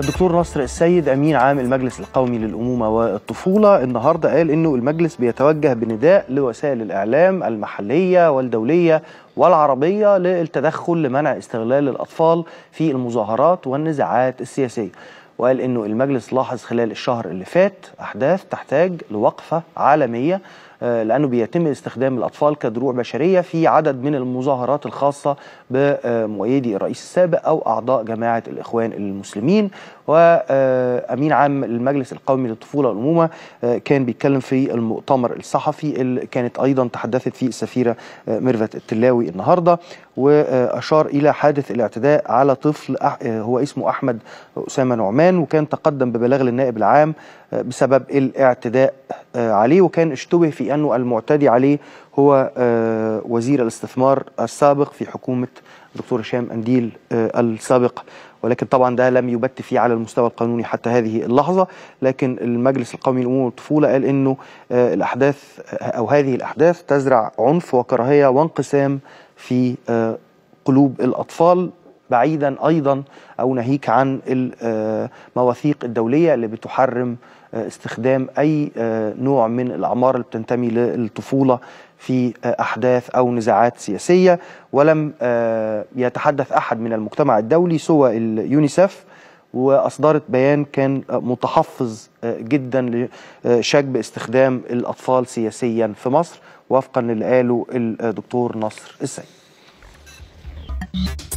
الدكتور نصر السيد امين عام المجلس القومي للامومه والطفوله النهارده قال انه المجلس بيتوجه بنداء لوسائل الاعلام المحليه والدوليه والعربيه للتدخل لمنع استغلال الاطفال في المظاهرات والنزاعات السياسيه وقال انه المجلس لاحظ خلال الشهر اللي فات احداث تحتاج لوقفه عالميه لأنه بيتم استخدام الأطفال كدروع بشرية في عدد من المظاهرات الخاصة بمؤيدي الرئيس السابق أو أعضاء جماعة الإخوان المسلمين وأمين عام المجلس القومي للطفولة والأمومة آه، كان بيتكلم في المؤتمر الصحفي اللي كانت أيضا تحدثت فيه السفيرة آه، ميرفت التلاوي النهاردة وأشار إلى حادث الاعتداء على طفل هو اسمه أحمد أسامة نعمان وكان تقدم ببلاغ للنائب العام آه، بسبب الاعتداء آه، عليه وكان اشتبه في أنه المعتدي عليه هو آه، وزير الاستثمار السابق في حكومة الدكتور هشام أنديل السابق ولكن طبعا ده لم يبت فيه على المستوى القانوني حتى هذه اللحظة لكن المجلس القومي للأمور والطفولة قال أنه الأحداث أو هذه الأحداث تزرع عنف وكراهية وانقسام في آه، قلوب الأطفال بعيدا أيضا أو ناهيك عن المواثيق آه، الدولية اللي بتحرم آه، استخدام أي نوع من الأعمار اللي بتنتمي للطفولة في أحداث أو نزاعات سياسية ولم يتحدث أحد من المجتمع الدولي سوى اليونيسف واصدرت بيان كان متحفظ آه، جدا لشك باستخدام الاطفال سياسيا في مصر وفقا للي قاله الدكتور نصر السيد.